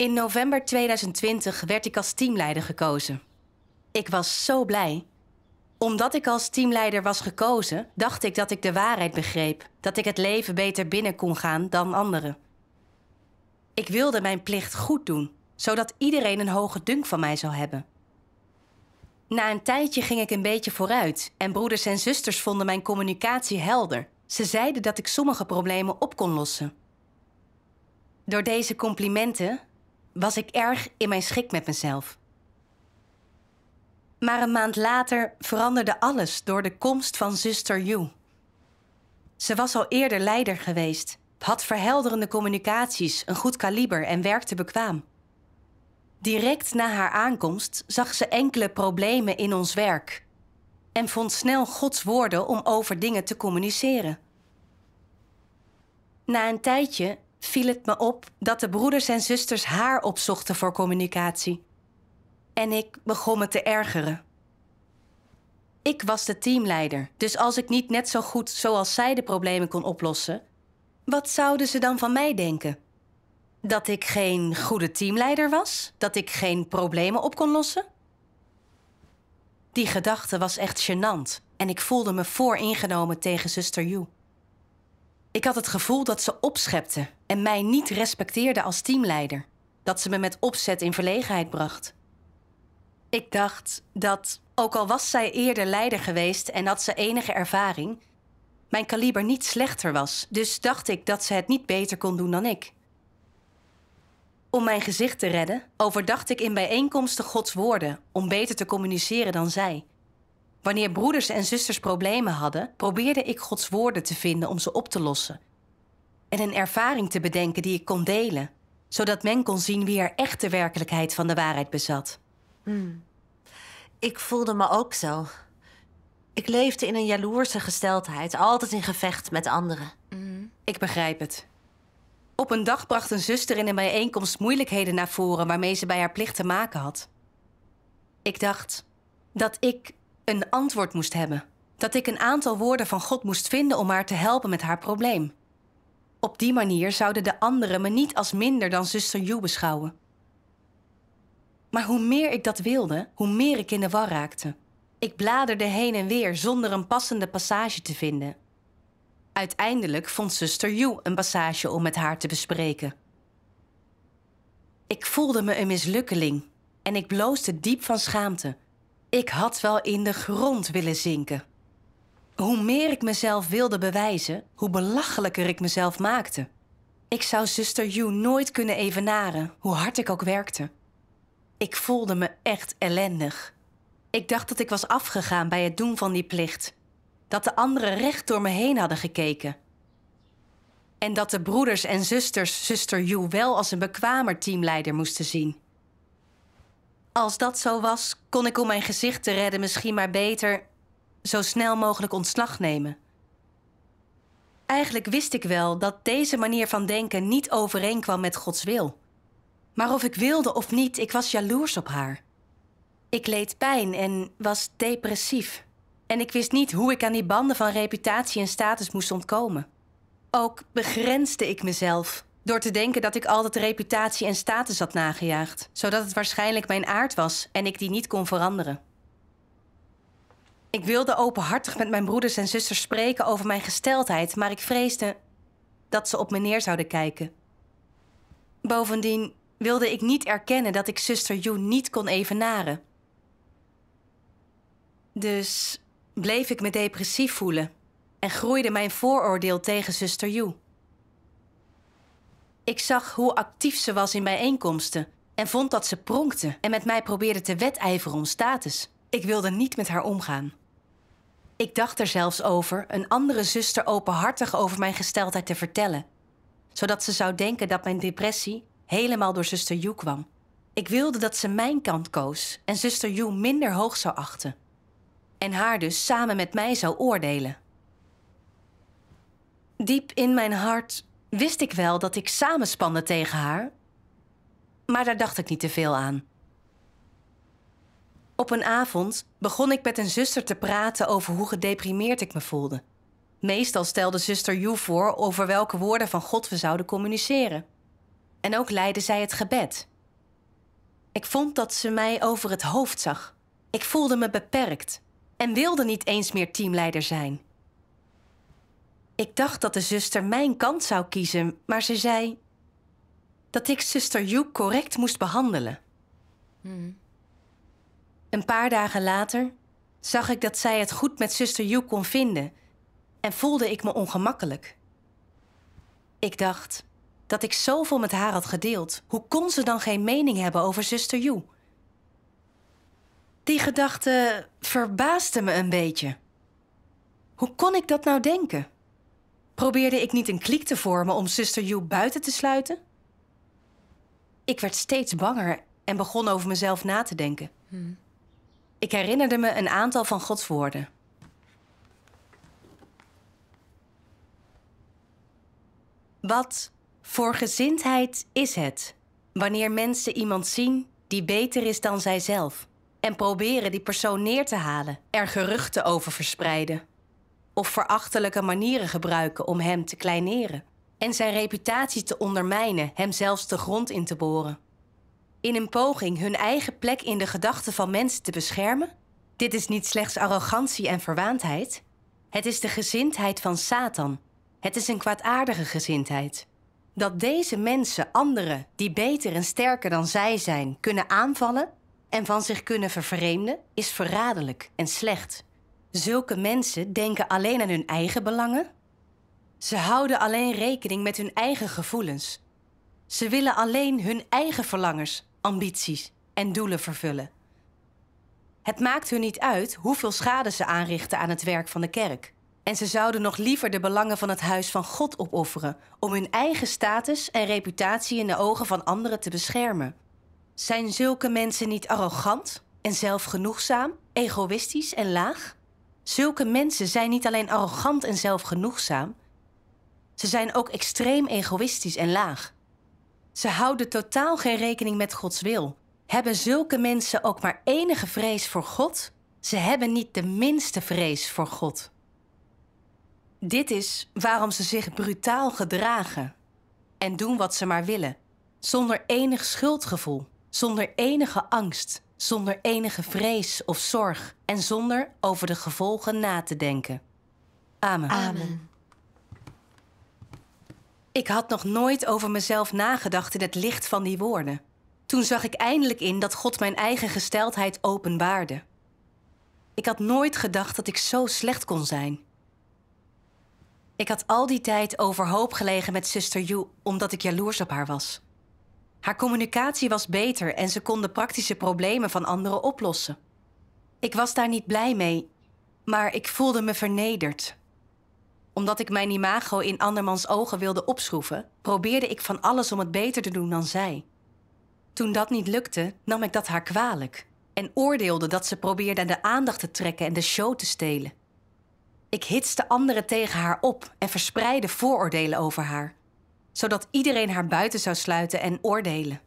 In november 2020 werd ik als teamleider gekozen. Ik was zo blij. Omdat ik als teamleider was gekozen, dacht ik dat ik de waarheid begreep, dat ik het leven beter binnen kon gaan dan anderen. Ik wilde mijn plicht goed doen, zodat iedereen een hoge dunk van mij zou hebben. Na een tijdje ging ik een beetje vooruit en broeders en zusters vonden mijn communicatie helder. Ze zeiden dat ik sommige problemen op kon lossen. Door deze complimenten was ik erg in mijn schik met mezelf. Maar een maand later veranderde alles door de komst van zuster Yu. Ze was al eerder leider geweest, had verhelderende communicaties, een goed kaliber en werkte bekwaam. Direct na haar aankomst zag ze enkele problemen in ons werk en vond snel Gods woorden om over dingen te communiceren. Na een tijdje viel het me op dat de broeders en zusters haar opzochten voor communicatie. En ik begon me te ergeren. Ik was de teamleider, dus als ik niet net zo goed zoals zij de problemen kon oplossen, wat zouden ze dan van mij denken? Dat ik geen goede teamleider was? Dat ik geen problemen op kon lossen? Die gedachte was echt gênant en ik voelde me vooringenomen tegen zuster Yu. Ik had het gevoel dat ze opschepte en mij niet respecteerde als teamleider. Dat ze me met opzet in verlegenheid bracht. Ik dacht dat, ook al was zij eerder leider geweest en had ze enige ervaring, mijn kaliber niet slechter was, dus dacht ik dat ze het niet beter kon doen dan ik. Om mijn gezicht te redden, overdacht ik in bijeenkomsten Gods woorden om beter te communiceren dan zij. Wanneer broeders en zusters problemen hadden, probeerde ik Gods woorden te vinden om ze op te lossen en een ervaring te bedenken die ik kon delen, zodat men kon zien wie er echt de werkelijkheid van de waarheid bezat. Hmm. Ik voelde me ook zo. Ik leefde in een jaloerse gesteldheid, altijd in gevecht met anderen. Hmm. Ik begrijp het. Op een dag bracht een zuster in een bijeenkomst moeilijkheden naar voren waarmee ze bij haar plicht te maken had. Ik dacht dat ik een antwoord moest hebben. Dat ik een aantal woorden van God moest vinden om haar te helpen met haar probleem. Op die manier zouden de anderen me niet als minder dan zuster Yu beschouwen. Maar hoe meer ik dat wilde, hoe meer ik in de war raakte. Ik bladerde heen en weer zonder een passende passage te vinden. Uiteindelijk vond zuster Yu een passage om met haar te bespreken. Ik voelde me een mislukkeling en ik bloosde diep van schaamte. Ik had wel in de grond willen zinken. Hoe meer ik mezelf wilde bewijzen, hoe belachelijker ik mezelf maakte. Ik zou zuster Yu nooit kunnen evenaren, hoe hard ik ook werkte. Ik voelde me echt ellendig. Ik dacht dat ik was afgegaan bij het doen van die plicht. Dat de anderen recht door me heen hadden gekeken. En dat de broeders en zusters zuster Yu wel als een bekwamer teamleider moesten zien. Als dat zo was, kon ik om mijn gezicht te redden misschien maar beter zo snel mogelijk ontslag nemen. Eigenlijk wist ik wel dat deze manier van denken niet overeenkwam met Gods wil. Maar of ik wilde of niet, ik was jaloers op haar. Ik leed pijn en was depressief. En ik wist niet hoe ik aan die banden van reputatie en status moest ontkomen. Ook begrensde ik mezelf door te denken dat ik altijd reputatie en status had nagejaagd, zodat het waarschijnlijk mijn aard was en ik die niet kon veranderen. Ik wilde openhartig met mijn broeders en zusters spreken over mijn gesteldheid, maar ik vreesde dat ze op me neer zouden kijken. Bovendien wilde ik niet erkennen dat ik zuster Joe niet kon evenaren. Dus bleef ik me depressief voelen en groeide mijn vooroordeel tegen zuster Joe. Ik zag hoe actief ze was in bijeenkomsten en vond dat ze pronkte en met mij probeerde te wedijveren om status. Ik wilde niet met haar omgaan. Ik dacht er zelfs over een andere zuster openhartig over mijn gesteldheid te vertellen, zodat ze zou denken dat mijn depressie helemaal door zuster Yu kwam. Ik wilde dat ze mijn kant koos en zuster Yu minder hoog zou achten. En haar dus samen met mij zou oordelen. Diep in mijn hart wist ik wel dat ik samenspande tegen haar, maar daar dacht ik niet te veel aan. Op een avond begon ik met een zuster te praten over hoe gedeprimeerd ik me voelde. Meestal stelde zuster Yu voor over welke woorden van God we zouden communiceren. En ook leidde zij het gebed. Ik vond dat ze mij over het hoofd zag. Ik voelde me beperkt en wilde niet eens meer teamleider zijn. Ik dacht dat de zuster mijn kant zou kiezen, maar ze zei dat ik zuster Joe correct moest behandelen. Hmm. Een paar dagen later zag ik dat zij het goed met zuster Yu kon vinden en voelde ik me ongemakkelijk. Ik dacht dat ik zoveel met haar had gedeeld. Hoe kon ze dan geen mening hebben over zuster Yu? Die gedachte verbaasde me een beetje. Hoe kon ik dat nou denken? Probeerde ik niet een kliek te vormen om zuster Yu buiten te sluiten? Ik werd steeds banger en begon over mezelf na te denken. Hmm. Ik herinnerde me een aantal van Gods woorden. Wat voor gezindheid is het wanneer mensen iemand zien die beter is dan zijzelf en proberen die persoon neer te halen, er geruchten over verspreiden of verachtelijke manieren gebruiken om hem te kleineren en zijn reputatie te ondermijnen, hem zelfs de grond in te boren? in een poging hun eigen plek in de gedachten van mensen te beschermen? Dit is niet slechts arrogantie en verwaandheid. Het is de gezindheid van Satan. Het is een kwaadaardige gezindheid. Dat deze mensen anderen die beter en sterker dan zij zijn kunnen aanvallen en van zich kunnen vervreemden, is verraderlijk en slecht. Zulke mensen denken alleen aan hun eigen belangen. Ze houden alleen rekening met hun eigen gevoelens. Ze willen alleen hun eigen verlangers ambities en doelen vervullen. Het maakt hun niet uit hoeveel schade ze aanrichten aan het werk van de kerk. En ze zouden nog liever de belangen van het huis van God opofferen om hun eigen status en reputatie in de ogen van anderen te beschermen. Zijn zulke mensen niet arrogant en zelfgenoegzaam, egoïstisch en laag? Zulke mensen zijn niet alleen arrogant en zelfgenoegzaam, ze zijn ook extreem egoïstisch en laag. Ze houden totaal geen rekening met Gods wil. Hebben zulke mensen ook maar enige vrees voor God? Ze hebben niet de minste vrees voor God. Dit is waarom ze zich brutaal gedragen en doen wat ze maar willen, zonder enig schuldgevoel, zonder enige angst, zonder enige vrees of zorg en zonder over de gevolgen na te denken. Amen. Amen. Ik had nog nooit over mezelf nagedacht in het licht van die woorden. Toen zag ik eindelijk in dat God mijn eigen gesteldheid openbaarde. Ik had nooit gedacht dat ik zo slecht kon zijn. Ik had al die tijd overhoop gelegen met zuster Yu omdat ik jaloers op haar was. Haar communicatie was beter en ze kon de praktische problemen van anderen oplossen. Ik was daar niet blij mee, maar ik voelde me vernederd omdat ik mijn imago in andermans ogen wilde opschroeven, probeerde ik van alles om het beter te doen dan zij. Toen dat niet lukte, nam ik dat haar kwalijk en oordeelde dat ze probeerde de aandacht te trekken en de show te stelen. Ik hitste anderen tegen haar op en verspreidde vooroordelen over haar, zodat iedereen haar buiten zou sluiten en oordelen.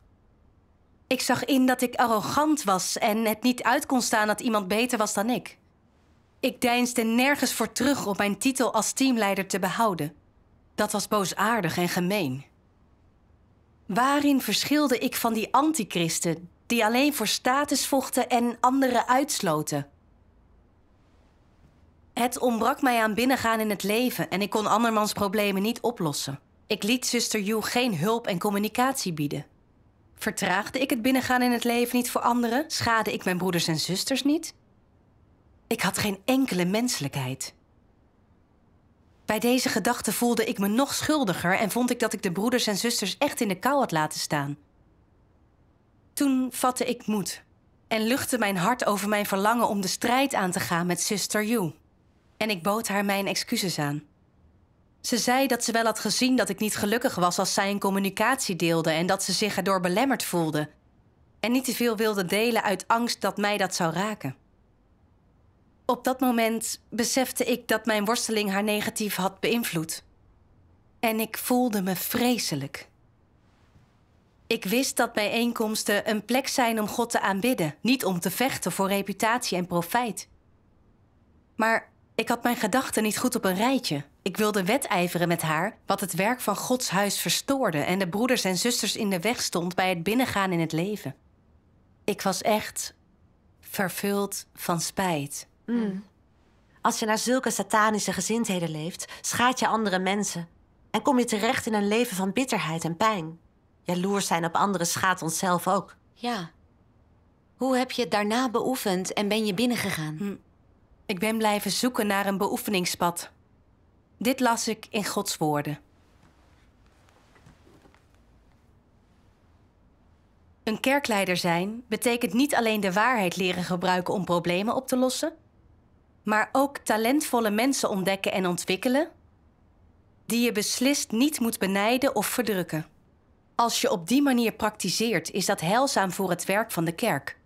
Ik zag in dat ik arrogant was en het niet uit kon staan dat iemand beter was dan ik. Ik deinsde nergens voor terug om mijn titel als teamleider te behouden. Dat was boosaardig en gemeen. Waarin verschilde ik van die antichristen die alleen voor status vochten en anderen uitsloten? Het ontbrak mij aan binnengaan in het leven en ik kon andermans problemen niet oplossen. Ik liet zuster Yu geen hulp en communicatie bieden. Vertraagde ik het binnengaan in het leven niet voor anderen? Schade ik mijn broeders en zusters niet? Ik had geen enkele menselijkheid. Bij deze gedachte voelde ik me nog schuldiger en vond ik dat ik de broeders en zusters echt in de kou had laten staan. Toen vatte ik moed en luchtte mijn hart over mijn verlangen om de strijd aan te gaan met Sister Yu. En ik bood haar mijn excuses aan. Ze zei dat ze wel had gezien dat ik niet gelukkig was als zij een communicatie deelde en dat ze zich erdoor belemmerd voelde. En niet te veel wilde delen uit angst dat mij dat zou raken. Op dat moment besefte ik dat mijn worsteling haar negatief had beïnvloed. En ik voelde me vreselijk. Ik wist dat bijeenkomsten een plek zijn om God te aanbidden, niet om te vechten voor reputatie en profijt. Maar ik had mijn gedachten niet goed op een rijtje. Ik wilde wedijveren met haar, wat het werk van Gods huis verstoorde en de broeders en zusters in de weg stond bij het binnengaan in het leven. Ik was echt vervuld van spijt. Mm. Als je naar zulke satanische gezindheden leeft, schaadt je andere mensen. En kom je terecht in een leven van bitterheid en pijn. Jaloers zijn op anderen schaadt onszelf ook. Ja. Hoe heb je het daarna beoefend en ben je binnengegaan? Hm. Ik ben blijven zoeken naar een beoefeningspad. Dit las ik in Gods woorden. Een kerkleider zijn betekent niet alleen de waarheid leren gebruiken om problemen op te lossen, maar ook talentvolle mensen ontdekken en ontwikkelen, die je beslist niet moet benijden of verdrukken. Als je op die manier praktiseert, is dat heilzaam voor het werk van de kerk.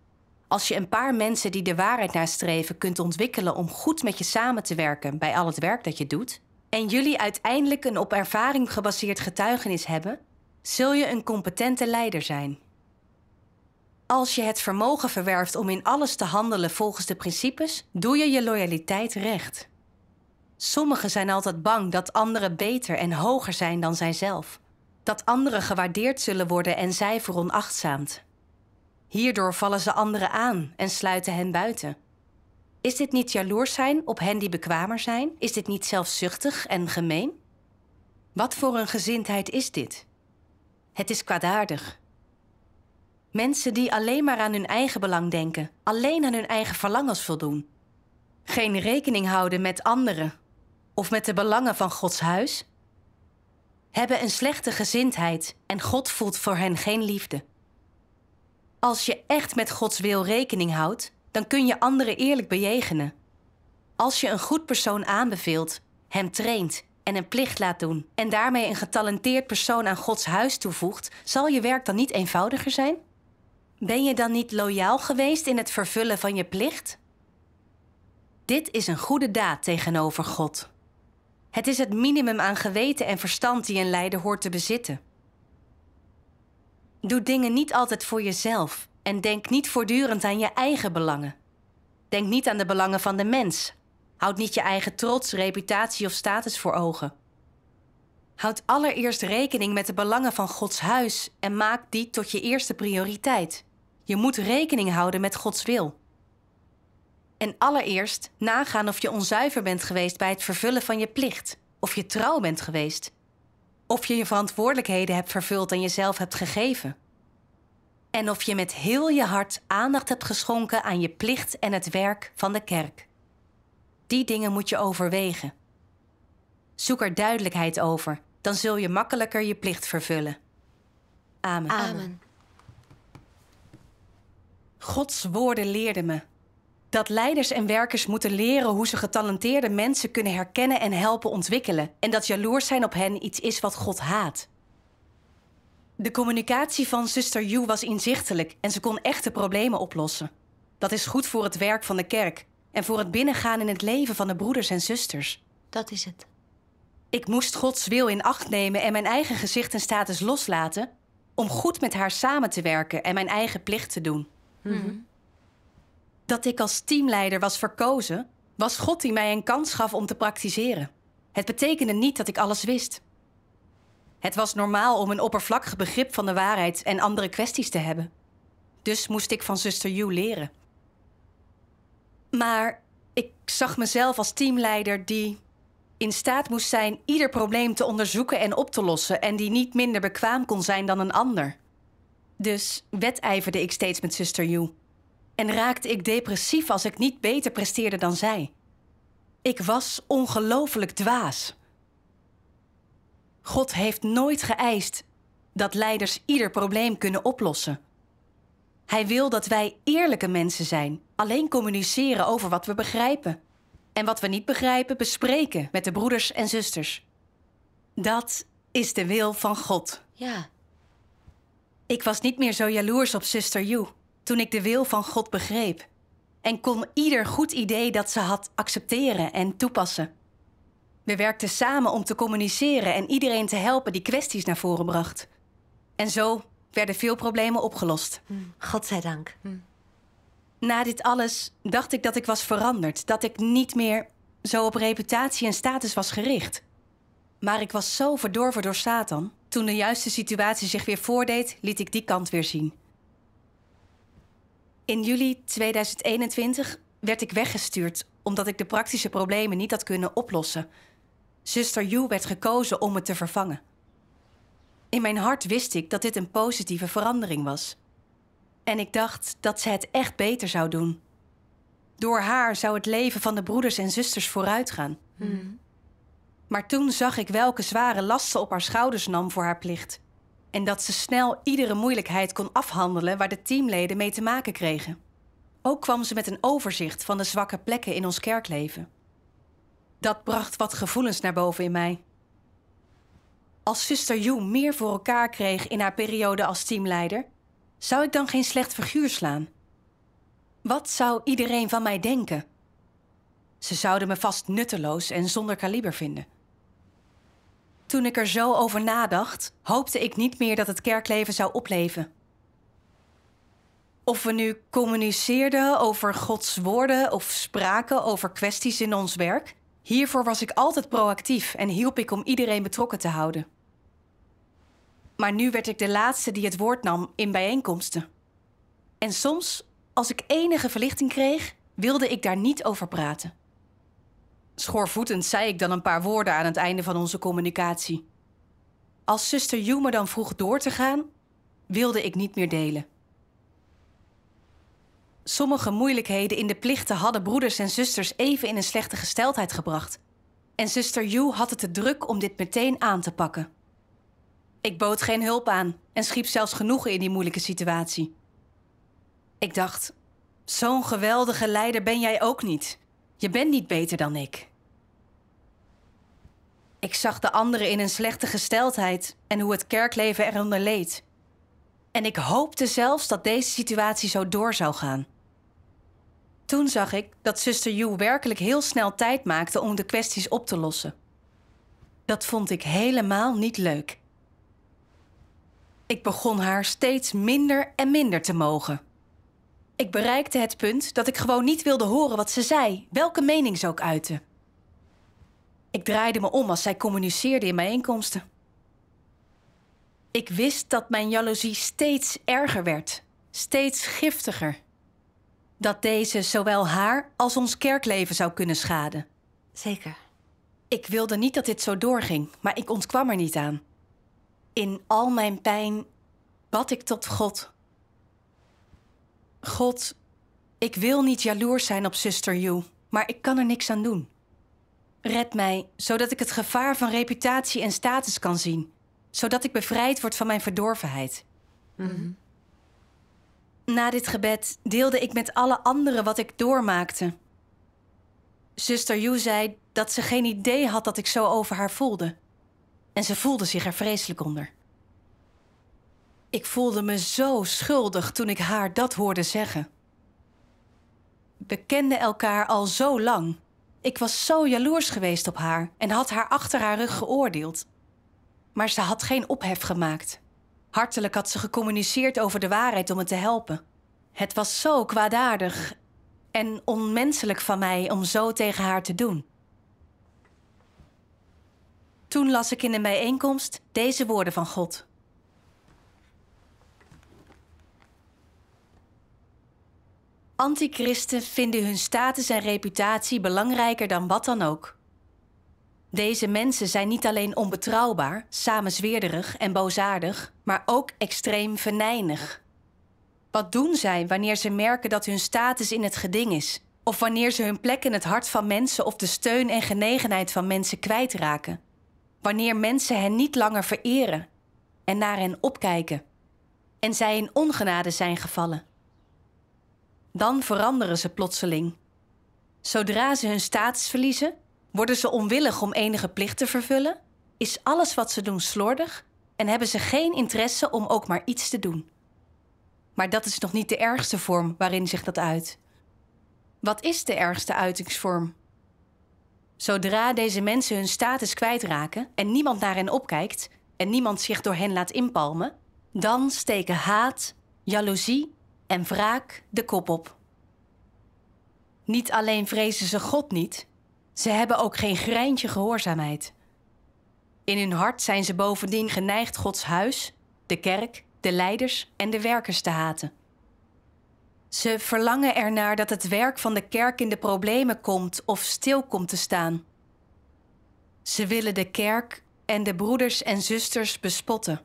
Als je een paar mensen die de waarheid nastreven kunt ontwikkelen om goed met je samen te werken bij al het werk dat je doet, en jullie uiteindelijk een op ervaring gebaseerd getuigenis hebben, zul je een competente leider zijn. Als je het vermogen verwerft om in alles te handelen volgens de principes, doe je je loyaliteit recht. Sommigen zijn altijd bang dat anderen beter en hoger zijn dan zijzelf. Dat anderen gewaardeerd zullen worden en zij veronachtzaamd. Hierdoor vallen ze anderen aan en sluiten hen buiten. Is dit niet jaloers zijn op hen die bekwamer zijn? Is dit niet zelfzuchtig en gemeen? Wat voor een gezindheid is dit? Het is kwaadaardig, Mensen die alleen maar aan hun eigen belang denken, alleen aan hun eigen verlangens voldoen. Geen rekening houden met anderen of met de belangen van Gods huis. Hebben een slechte gezindheid en God voelt voor hen geen liefde. Als je echt met Gods wil rekening houdt, dan kun je anderen eerlijk bejegenen. Als je een goed persoon aanbeveelt, hem traint en een plicht laat doen en daarmee een getalenteerd persoon aan Gods huis toevoegt, zal je werk dan niet eenvoudiger zijn? Ben je dan niet loyaal geweest in het vervullen van je plicht? Dit is een goede daad tegenover God. Het is het minimum aan geweten en verstand die een leider hoort te bezitten. Doe dingen niet altijd voor jezelf en denk niet voortdurend aan je eigen belangen. Denk niet aan de belangen van de mens. Houd niet je eigen trots, reputatie of status voor ogen. Houd allereerst rekening met de belangen van Gods huis en maak die tot je eerste prioriteit. Je moet rekening houden met Gods wil. En allereerst nagaan of je onzuiver bent geweest bij het vervullen van je plicht, of je trouw bent geweest, of je je verantwoordelijkheden hebt vervuld en jezelf hebt gegeven. En of je met heel je hart aandacht hebt geschonken aan je plicht en het werk van de kerk. Die dingen moet je overwegen. Zoek er duidelijkheid over, dan zul je makkelijker je plicht vervullen. Amen. Amen. Gods woorden leerden me dat leiders en werkers moeten leren hoe ze getalenteerde mensen kunnen herkennen en helpen ontwikkelen. En dat jaloers zijn op hen iets is wat God haat. De communicatie van zuster Yu was inzichtelijk en ze kon echte problemen oplossen. Dat is goed voor het werk van de kerk en voor het binnengaan in het leven van de broeders en zusters. Dat is het. Ik moest Gods wil in acht nemen en mijn eigen gezicht en status loslaten om goed met haar samen te werken en mijn eigen plicht te doen. Mhm. Mhm. Dat ik als teamleider was verkozen, was God die mij een kans gaf om te praktiseren. Het betekende niet dat ik alles wist. Het was normaal om een oppervlakkig begrip van de waarheid en andere kwesties te hebben. Dus moest ik van zuster Hugh leren. Maar ik zag mezelf als teamleider die in staat moest zijn ieder probleem te onderzoeken en op te lossen en die niet minder bekwaam kon zijn dan een ander. Dus wedijverde ik steeds met zuster Yu. En raakte ik depressief als ik niet beter presteerde dan zij. Ik was ongelooflijk dwaas. God heeft nooit geëist dat leiders ieder probleem kunnen oplossen. Hij wil dat wij eerlijke mensen zijn, alleen communiceren over wat we begrijpen. En wat we niet begrijpen, bespreken met de broeders en zusters. Dat is de wil van God. Ja. Ik was niet meer zo jaloers op Sister Yu, toen ik de wil van God begreep en kon ieder goed idee dat ze had accepteren en toepassen. We werkten samen om te communiceren en iedereen te helpen die kwesties naar voren bracht. En zo werden veel problemen opgelost. Hmm. God zij dank. Hmm. Na dit alles dacht ik dat ik was veranderd, dat ik niet meer zo op reputatie en status was gericht. Maar ik was zo verdorven door Satan. Toen de juiste situatie zich weer voordeed, liet ik die kant weer zien. In juli 2021 werd ik weggestuurd omdat ik de praktische problemen niet had kunnen oplossen. Zuster Yu werd gekozen om me te vervangen. In mijn hart wist ik dat dit een positieve verandering was. En ik dacht dat ze het echt beter zou doen. Door haar zou het leven van de broeders en zusters vooruitgaan. Hmm. Maar toen zag ik welke zware last ze op haar schouders nam voor haar plicht. En dat ze snel iedere moeilijkheid kon afhandelen waar de teamleden mee te maken kregen. Ook kwam ze met een overzicht van de zwakke plekken in ons kerkleven. Dat bracht wat gevoelens naar boven in mij. Als zuster Yu meer voor elkaar kreeg in haar periode als teamleider, zou ik dan geen slecht figuur slaan? Wat zou iedereen van mij denken? Ze zouden me vast nutteloos en zonder kaliber vinden. Toen ik er zo over nadacht, hoopte ik niet meer dat het kerkleven zou opleven. Of we nu communiceerden over Gods woorden of spraken over kwesties in ons werk, hiervoor was ik altijd proactief en hielp ik om iedereen betrokken te houden. Maar nu werd ik de laatste die het woord nam in bijeenkomsten. En soms, als ik enige verlichting kreeg, wilde ik daar niet over praten. Schoorvoetend zei ik dan een paar woorden aan het einde van onze communicatie. Als zuster Hugh me dan vroeg door te gaan, wilde ik niet meer delen. Sommige moeilijkheden in de plichten hadden broeders en zusters even in een slechte gesteldheid gebracht. En zuster Yu had het te druk om dit meteen aan te pakken. Ik bood geen hulp aan en schiep zelfs genoegen in die moeilijke situatie. Ik dacht, zo'n geweldige leider ben jij ook niet. Je bent niet beter dan ik. Ik zag de anderen in een slechte gesteldheid en hoe het kerkleven eronder leed. En ik hoopte zelfs dat deze situatie zo door zou gaan. Toen zag ik dat zuster Yu werkelijk heel snel tijd maakte om de kwesties op te lossen. Dat vond ik helemaal niet leuk. Ik begon haar steeds minder en minder te mogen. Ik bereikte het punt dat ik gewoon niet wilde horen wat ze zei, welke mening ze ook uitte. Ik draaide me om als zij communiceerde in mijn inkomsten. Ik wist dat mijn jaloezie steeds erger werd, steeds giftiger. Dat deze zowel haar als ons kerkleven zou kunnen schaden. Zeker. Ik wilde niet dat dit zo doorging, maar ik ontkwam er niet aan. In al mijn pijn bad ik tot God. God, ik wil niet jaloers zijn op zuster Yu, maar ik kan er niks aan doen. Red mij, zodat ik het gevaar van reputatie en status kan zien. Zodat ik bevrijd word van mijn verdorvenheid. Mhm. Na dit gebed deelde ik met alle anderen wat ik doormaakte. Zuster Yu zei dat ze geen idee had dat ik zo over haar voelde. En ze voelde zich er vreselijk onder. Ik voelde me zo schuldig toen ik haar dat hoorde zeggen. We kenden elkaar al zo lang. Ik was zo jaloers geweest op haar en had haar achter haar rug geoordeeld. Maar ze had geen ophef gemaakt. Hartelijk had ze gecommuniceerd over de waarheid om me te helpen. Het was zo kwaadaardig en onmenselijk van mij om zo tegen haar te doen. Toen las ik in een bijeenkomst deze woorden van God. Antichristen vinden hun status en reputatie belangrijker dan wat dan ook. Deze mensen zijn niet alleen onbetrouwbaar, samenzweerderig en boosaardig, maar ook extreem venijnig. Wat doen zij wanneer ze merken dat hun status in het geding is, of wanneer ze hun plek in het hart van mensen of de steun en genegenheid van mensen kwijtraken? Wanneer mensen hen niet langer vereren en naar hen opkijken en zij in ongenade zijn gevallen? Dan veranderen ze plotseling. Zodra ze hun status verliezen, worden ze onwillig om enige plicht te vervullen, is alles wat ze doen slordig en hebben ze geen interesse om ook maar iets te doen. Maar dat is nog niet de ergste vorm waarin zich dat uit. Wat is de ergste uitingsvorm? Zodra deze mensen hun status kwijtraken en niemand naar hen opkijkt en niemand zich door hen laat inpalmen, dan steken haat, jaloezie en wraak de kop op. Niet alleen vrezen ze God niet, ze hebben ook geen greintje gehoorzaamheid. In hun hart zijn ze bovendien geneigd Gods huis, de kerk, de leiders en de werkers te haten. Ze verlangen ernaar dat het werk van de kerk in de problemen komt of stil komt te staan. Ze willen de kerk en de broeders en zusters bespotten.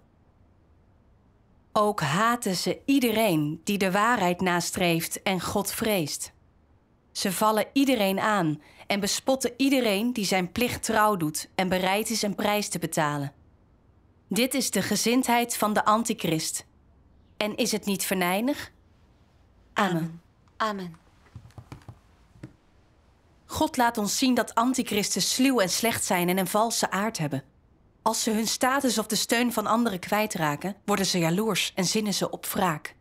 Ook haten ze iedereen die de waarheid nastreeft en God vreest. Ze vallen iedereen aan en bespotten iedereen die zijn plicht trouw doet en bereid is een prijs te betalen. Dit is de gezindheid van de antichrist. En is het niet verneinig? Amen. Amen. God laat ons zien dat antichristen sluw en slecht zijn en een valse aard hebben. Als ze hun status of de steun van anderen kwijtraken, worden ze jaloers en zinnen ze op wraak.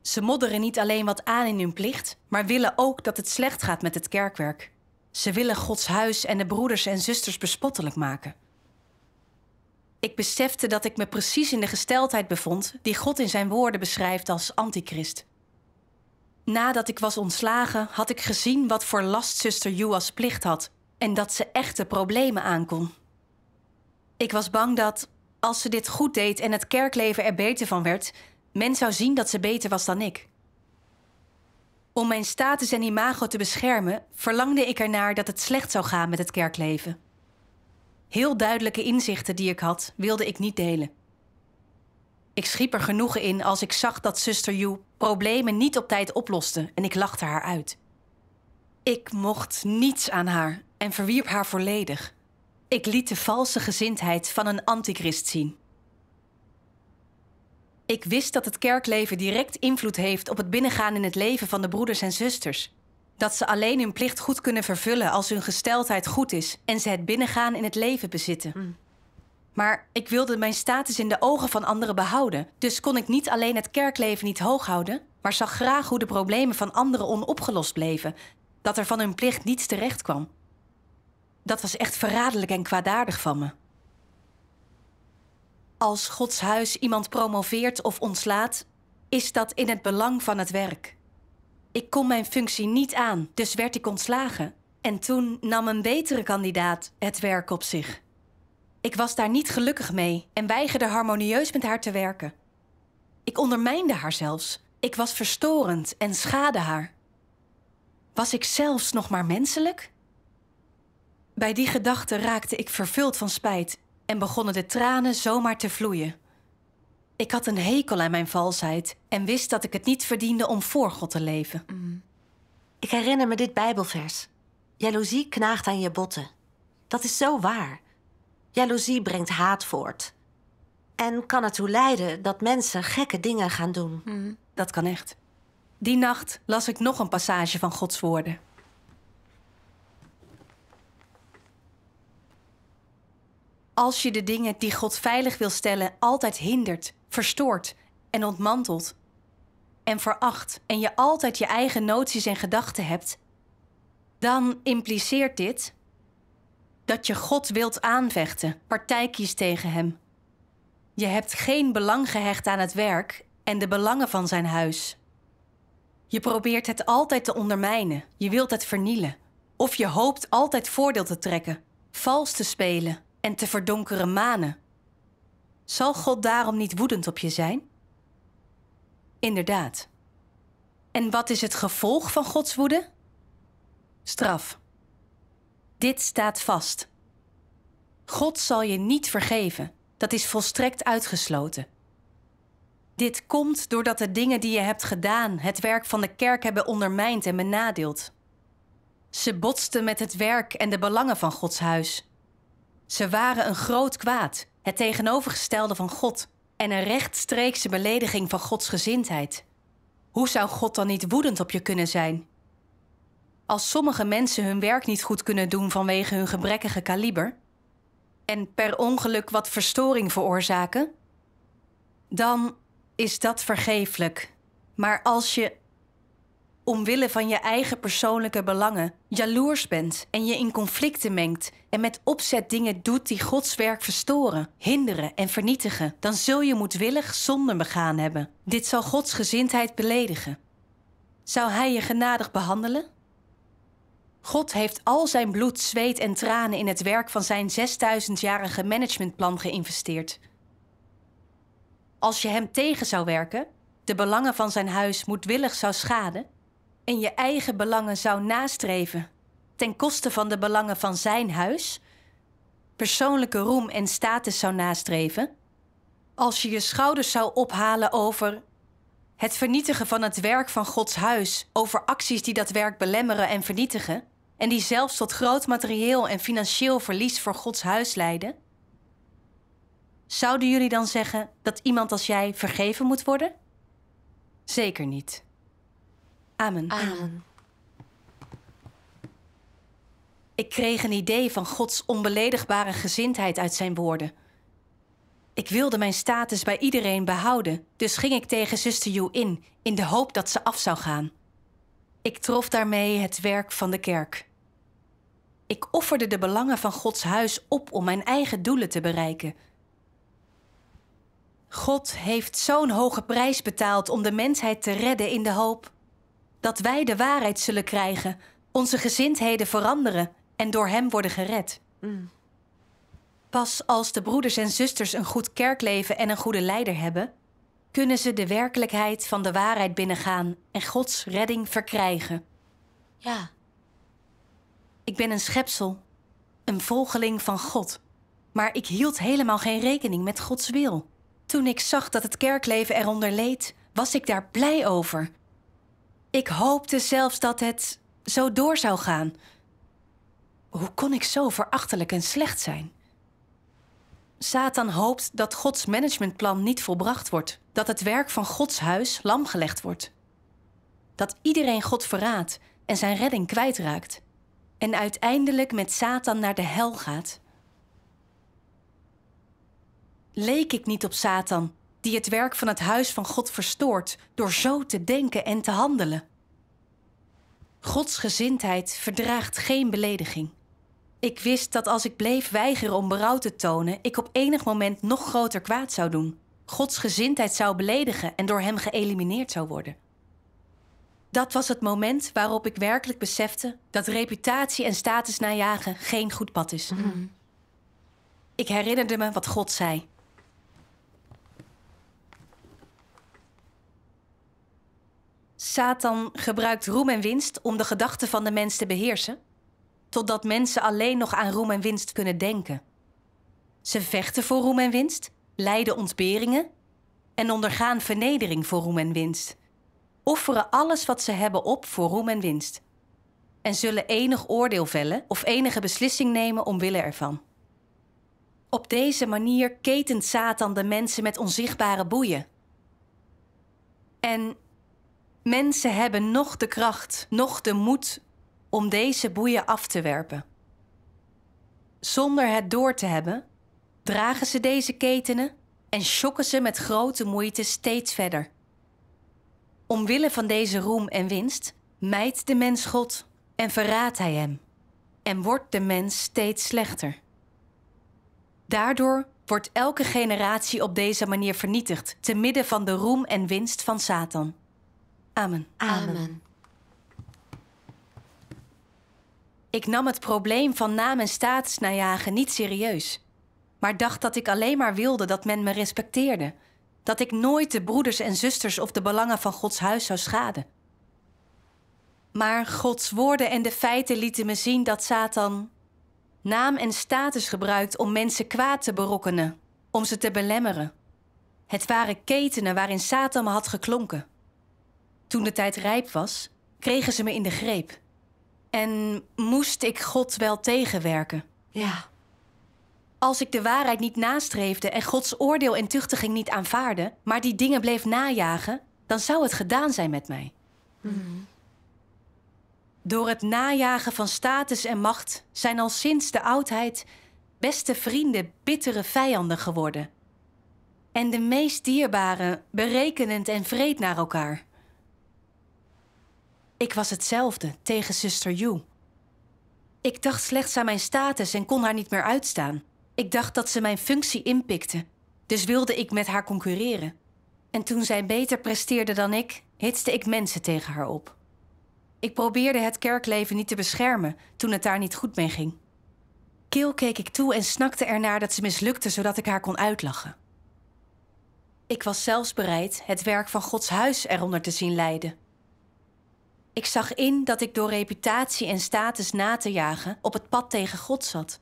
Ze modderen niet alleen wat aan in hun plicht, maar willen ook dat het slecht gaat met het kerkwerk. Ze willen Gods huis en de broeders en zusters bespottelijk maken. Ik besefte dat ik me precies in de gesteldheid bevond die God in zijn woorden beschrijft als antichrist. Nadat ik was ontslagen, had ik gezien wat voor last zuster Joas plicht had en dat ze echte problemen aankon. Ik was bang dat, als ze dit goed deed en het kerkleven er beter van werd, men zou zien dat ze beter was dan ik. Om mijn status en imago te beschermen, verlangde ik ernaar dat het slecht zou gaan met het kerkleven. Heel duidelijke inzichten die ik had, wilde ik niet delen. Ik schiep er genoegen in als ik zag dat zuster Yu problemen niet op tijd oploste en ik lachte haar uit. Ik mocht niets aan haar en verwierp haar volledig. Ik liet de valse gezindheid van een antichrist zien. Ik wist dat het kerkleven direct invloed heeft op het binnengaan in het leven van de broeders en zusters. Dat ze alleen hun plicht goed kunnen vervullen als hun gesteldheid goed is en ze het binnengaan in het leven bezitten. Hmm. Maar ik wilde mijn status in de ogen van anderen behouden, dus kon ik niet alleen het kerkleven niet hoog houden, maar zag graag hoe de problemen van anderen onopgelost bleven, dat er van hun plicht niets terecht kwam. Dat was echt verraderlijk en kwaadaardig van me. Als Gods huis iemand promoveert of ontslaat, is dat in het belang van het werk. Ik kon mijn functie niet aan, dus werd ik ontslagen. En toen nam een betere kandidaat het werk op zich. Ik was daar niet gelukkig mee en weigerde harmonieus met haar te werken. Ik ondermijnde haar zelfs. Ik was verstorend en schade haar. Was ik zelfs nog maar menselijk? Bij die gedachte raakte ik vervuld van spijt en begonnen de tranen zomaar te vloeien. Ik had een hekel aan mijn valsheid en wist dat ik het niet verdiende om voor God te leven. Mm. Ik herinner me dit Bijbelvers. Jaloezie knaagt aan je botten. Dat is zo waar. Jaloezie brengt haat voort. En kan ertoe leiden dat mensen gekke dingen gaan doen. Mm. Dat kan echt. Die nacht las ik nog een passage van Gods woorden. als je de dingen die God veilig wil stellen altijd hindert, verstoort en ontmantelt en veracht en je altijd je eigen noties en gedachten hebt, dan impliceert dit dat je God wilt aanvechten, partij kiest tegen Hem. Je hebt geen belang gehecht aan het werk en de belangen van zijn huis. Je probeert het altijd te ondermijnen, je wilt het vernielen, of je hoopt altijd voordeel te trekken, vals te spelen en te verdonkeren manen. Zal God daarom niet woedend op je zijn? Inderdaad. En wat is het gevolg van Gods woede? Straf. Dit staat vast. God zal je niet vergeven, dat is volstrekt uitgesloten. Dit komt doordat de dingen die je hebt gedaan het werk van de kerk hebben ondermijnd en benadeeld. Ze botsten met het werk en de belangen van Gods huis, ze waren een groot kwaad, het tegenovergestelde van God en een rechtstreekse belediging van Gods gezindheid. Hoe zou God dan niet woedend op je kunnen zijn? Als sommige mensen hun werk niet goed kunnen doen vanwege hun gebrekkige kaliber en per ongeluk wat verstoring veroorzaken, dan is dat vergeeflijk. Maar als je omwille van je eigen persoonlijke belangen jaloers bent en je in conflicten mengt en met opzet dingen doet die Gods werk verstoren, hinderen en vernietigen, dan zul je moedwillig zonden begaan hebben. Dit zal Gods gezindheid beledigen. Zou Hij je genadig behandelen? God heeft al zijn bloed, zweet en tranen in het werk van zijn 6000-jarige managementplan geïnvesteerd. Als je hem tegen zou werken, de belangen van zijn huis moedwillig zou schaden, en je eigen belangen zou nastreven ten koste van de belangen van zijn huis, persoonlijke roem en status zou nastreven, als je je schouders zou ophalen over het vernietigen van het werk van Gods huis, over acties die dat werk belemmeren en vernietigen, en die zelfs tot groot materieel en financieel verlies voor Gods huis leiden, zouden jullie dan zeggen dat iemand als jij vergeven moet worden? Zeker niet. Amen. Ik kreeg een idee van Gods onbeledigbare gezindheid uit zijn woorden. Ik wilde mijn status bij iedereen behouden, dus ging ik tegen zuster Yu in, in de hoop dat ze af zou gaan. Ik trof daarmee het werk van de kerk. Ik offerde de belangen van Gods huis op om mijn eigen doelen te bereiken. God heeft zo'n hoge prijs betaald om de mensheid te redden in de hoop dat wij de waarheid zullen krijgen, onze gezindheden veranderen en door Hem worden gered. Mm. Pas als de broeders en zusters een goed kerkleven en een goede leider hebben, kunnen ze de werkelijkheid van de waarheid binnengaan en Gods redding verkrijgen. Ja. Ik ben een schepsel, een volgeling van God, maar ik hield helemaal geen rekening met Gods wil. Toen ik zag dat het kerkleven eronder leed, was ik daar blij over ik hoopte zelfs dat het zo door zou gaan. Hoe kon ik zo verachtelijk en slecht zijn? Satan hoopt dat Gods managementplan niet volbracht wordt, dat het werk van Gods huis lamgelegd wordt. Dat iedereen God verraadt en zijn redding kwijtraakt en uiteindelijk met Satan naar de hel gaat. Leek ik niet op Satan die het werk van het huis van God verstoort door zo te denken en te handelen. Gods gezindheid verdraagt geen belediging. Ik wist dat als ik bleef weigeren om berouw te tonen, ik op enig moment nog groter kwaad zou doen, Gods gezindheid zou beledigen en door hem geëlimineerd zou worden. Dat was het moment waarop ik werkelijk besefte dat reputatie en status najagen geen goed pad is. Mm-hmm. Ik herinnerde me wat God zei Satan gebruikt roem en winst om de gedachten van de mens te beheersen, totdat mensen alleen nog aan roem en winst kunnen denken. Ze vechten voor roem en winst, lijden ontberingen en ondergaan vernedering voor roem en winst. Offeren alles wat ze hebben op voor roem en winst. En zullen enig oordeel vellen of enige beslissing nemen omwille ervan. Op deze manier ketent Satan de mensen met onzichtbare boeien. En Mensen hebben nog de kracht, nog de moed om deze boeien af te werpen. Zonder het door te hebben, dragen ze deze ketenen en schokken ze met grote moeite steeds verder. Omwille van deze roem en winst mijdt de mens God en verraadt hij hem, en wordt de mens steeds slechter. Daardoor wordt elke generatie op deze manier vernietigd, te midden van de roem en winst van Satan. Amen. Amen. Ik nam het probleem van naam en staatsnajagen niet serieus, maar dacht dat ik alleen maar wilde dat men me respecteerde, dat ik nooit de broeders en zusters of de belangen van Gods huis zou schaden. Maar Gods woorden en de feiten lieten me zien dat Satan naam en status gebruikt om mensen kwaad te berokkenen, om ze te belemmeren. Het waren ketenen waarin Satan me had geklonken. Toen de tijd rijp was, kregen ze me in de greep. En moest ik God wel tegenwerken. Ja. Als ik de waarheid niet nastreefde en Gods oordeel en tuchtiging niet aanvaarde, maar die dingen bleef najagen, dan zou het gedaan zijn met mij. Mhm. Door het najagen van status en macht zijn al sinds de oudheid beste vrienden bittere vijanden geworden. En de meest dierbaren berekenend en vreed naar elkaar. Ik was hetzelfde tegen zuster Yu. Ik dacht slechts aan mijn status en kon haar niet meer uitstaan. Ik dacht dat ze mijn functie inpikte, dus wilde ik met haar concurreren. En toen zij beter presteerde dan ik, hitste ik mensen tegen haar op. Ik probeerde het kerkleven niet te beschermen toen het daar niet goed mee ging. Keel keek ik toe en snakte ernaar dat ze mislukte zodat ik haar kon uitlachen. Ik was zelfs bereid het werk van Gods huis eronder te zien leiden. Ik zag in dat ik door reputatie en status na te jagen op het pad tegen God zat.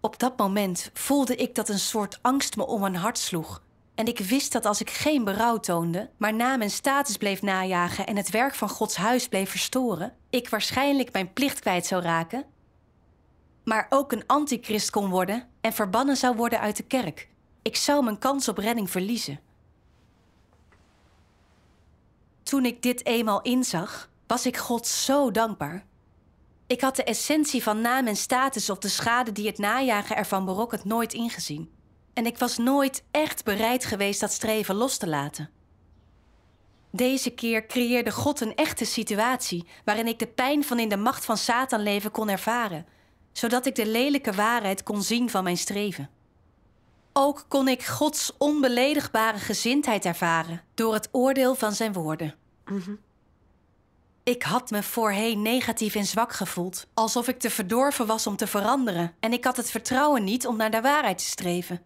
Op dat moment voelde ik dat een soort angst me om mijn hart sloeg. En ik wist dat als ik geen berouw toonde, maar na mijn status bleef najagen en het werk van Gods huis bleef verstoren, ik waarschijnlijk mijn plicht kwijt zou raken, maar ook een antichrist kon worden en verbannen zou worden uit de kerk. Ik zou mijn kans op redding verliezen. Toen ik dit eenmaal inzag, was ik God zo dankbaar. Ik had de essentie van naam en status of de schade die het najagen ervan berokkend nooit ingezien. En ik was nooit echt bereid geweest dat streven los te laten. Deze keer creëerde God een echte situatie waarin ik de pijn van in de macht van Satan leven kon ervaren, zodat ik de lelijke waarheid kon zien van mijn streven. Ook kon ik Gods onbeledigbare gezindheid ervaren door het oordeel van zijn woorden. Mhm. Ik had me voorheen negatief en zwak gevoeld, alsof ik te verdorven was om te veranderen en ik had het vertrouwen niet om naar de waarheid te streven.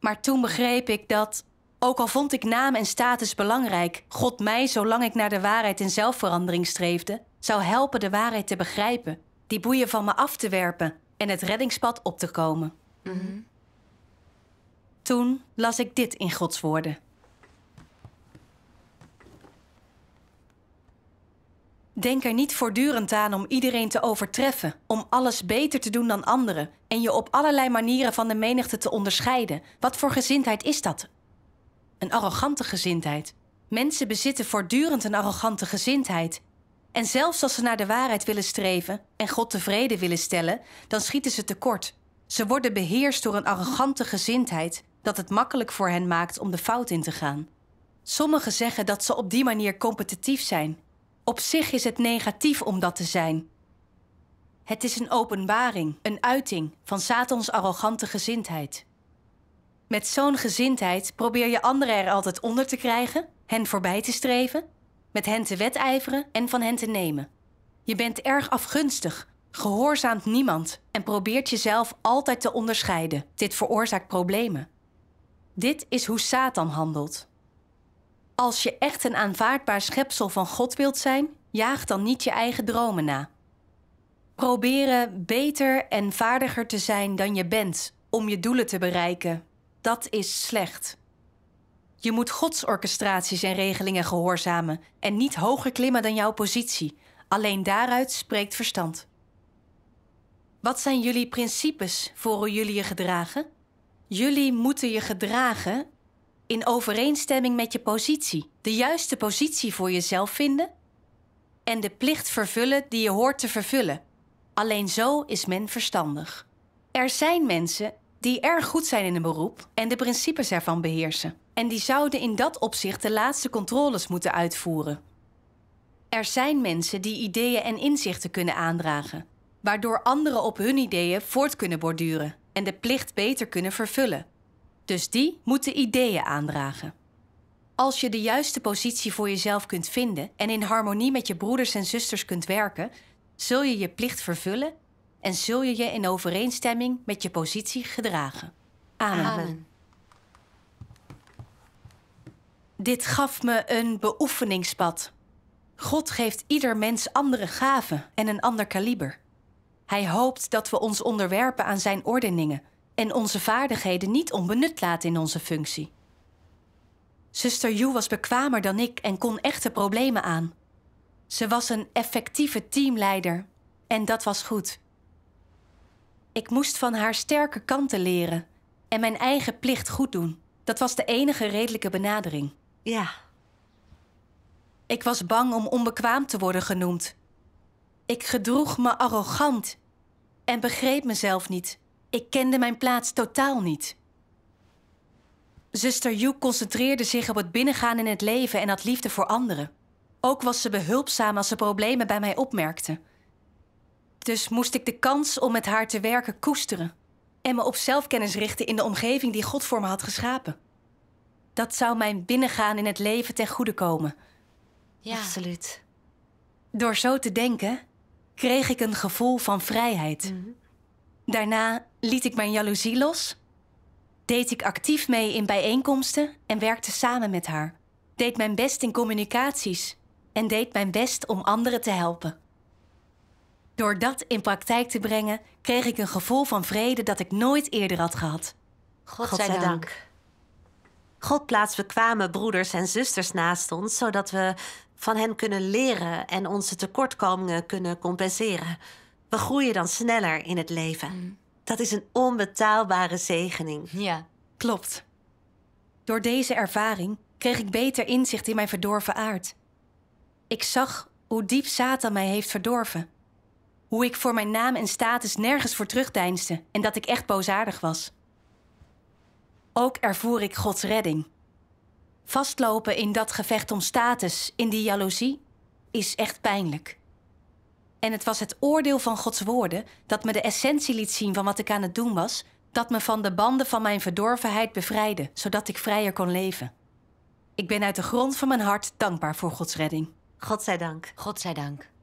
Maar toen begreep ik dat, ook al vond ik naam en status belangrijk, God mij, zolang ik naar de waarheid en zelfverandering streefde, zou helpen de waarheid te begrijpen, die boeien van me af te werpen en het reddingspad op te komen. Mhm. Toen las ik dit in Gods woorden. Denk er niet voortdurend aan om iedereen te overtreffen, om alles beter te doen dan anderen en je op allerlei manieren van de menigte te onderscheiden. Wat voor gezindheid is dat? Een arrogante gezindheid. Mensen bezitten voortdurend een arrogante gezindheid. En zelfs als ze naar de waarheid willen streven en God tevreden willen stellen, dan schieten ze tekort. Ze worden beheerst door een arrogante gezindheid dat het makkelijk voor hen maakt om de fout in te gaan. Sommigen zeggen dat ze op die manier competitief zijn. Op zich is het negatief om dat te zijn. Het is een openbaring, een uiting van Satans arrogante gezindheid. Met zo'n gezindheid probeer je anderen er altijd onder te krijgen, hen voorbij te streven, met hen te wedijveren en van hen te nemen. Je bent erg afgunstig, gehoorzaamt niemand en probeert jezelf altijd te onderscheiden. Dit veroorzaakt problemen. Dit is hoe Satan handelt. Als je echt een aanvaardbaar schepsel van God wilt zijn, jaag dan niet je eigen dromen na. Proberen beter en vaardiger te zijn dan je bent om je doelen te bereiken. Dat is slecht. Je moet Gods orchestraties en regelingen gehoorzamen en niet hoger klimmen dan jouw positie. Alleen daaruit spreekt verstand. Wat zijn jullie principes voor hoe jullie je gedragen? Jullie moeten je gedragen in overeenstemming met je positie. De juiste positie voor jezelf vinden en de plicht vervullen die je hoort te vervullen. Alleen zo is men verstandig. Er zijn mensen die erg goed zijn in een beroep en de principes ervan beheersen. En die zouden in dat opzicht de laatste controles moeten uitvoeren. Er zijn mensen die ideeën en inzichten kunnen aandragen, waardoor anderen op hun ideeën voort kunnen borduren en de plicht beter kunnen vervullen. Dus die moeten ideeën aandragen. Als je de juiste positie voor jezelf kunt vinden en in harmonie met je broeders en zusters kunt werken, zul je je plicht vervullen en zul je je in overeenstemming met je positie gedragen. Amen. Dit gaf me een beoefeningspad. God geeft ieder mens andere gaven en een ander kaliber. Hij hoopt dat we ons onderwerpen aan zijn ordeningen en onze vaardigheden niet onbenut laten in onze functie. Zuster Yu was bekwamer dan ik en kon echte problemen aan. Ze was een effectieve teamleider en dat was goed. Ik moest van haar sterke kanten leren en mijn eigen plicht goed doen. Dat was de enige redelijke benadering. Ja. Ik was bang om onbekwaam te worden genoemd ik gedroeg me arrogant en begreep mezelf niet. Ik kende mijn plaats totaal niet. Zuster Yu concentreerde zich op het binnengaan in het leven en had liefde voor anderen. Ook was ze behulpzaam als ze problemen bij mij opmerkte. Dus moest ik de kans om met haar te werken koesteren en me op zelfkennis richten in de omgeving die God voor me had geschapen. Dat zou mijn binnengaan in het leven ten goede komen. Ja, absoluut. Door zo te denken kreeg ik een gevoel van vrijheid. Mhm. Daarna liet ik mijn jaloezie los, deed ik actief mee in bijeenkomsten en werkte samen met haar. Deed mijn best in communicaties en deed mijn best om anderen te helpen. Door dat in praktijk te brengen, kreeg ik een gevoel van vrede dat ik nooit eerder had gehad. Godzijdank. dank. God we kwamen broeders en zusters naast ons, zodat we van hen kunnen leren en onze tekortkomingen kunnen compenseren. We groeien dan sneller in het leven. Mm. Dat is een onbetaalbare zegening. Ja, klopt. Door deze ervaring kreeg ik beter inzicht in mijn verdorven aard. Ik zag hoe diep Satan mij heeft verdorven. Hoe ik voor mijn naam en status nergens voor terugdeinsde en dat ik echt boosaardig was. Ook ervoer ik Gods redding Vastlopen in dat gevecht om status, in die jaloezie, is echt pijnlijk. En het was het oordeel van Gods woorden dat me de essentie liet zien van wat ik aan het doen was, dat me van de banden van mijn verdorvenheid bevrijdde, zodat ik vrijer kon leven. Ik ben uit de grond van mijn hart dankbaar voor Gods redding. God zij dank. God zij dank.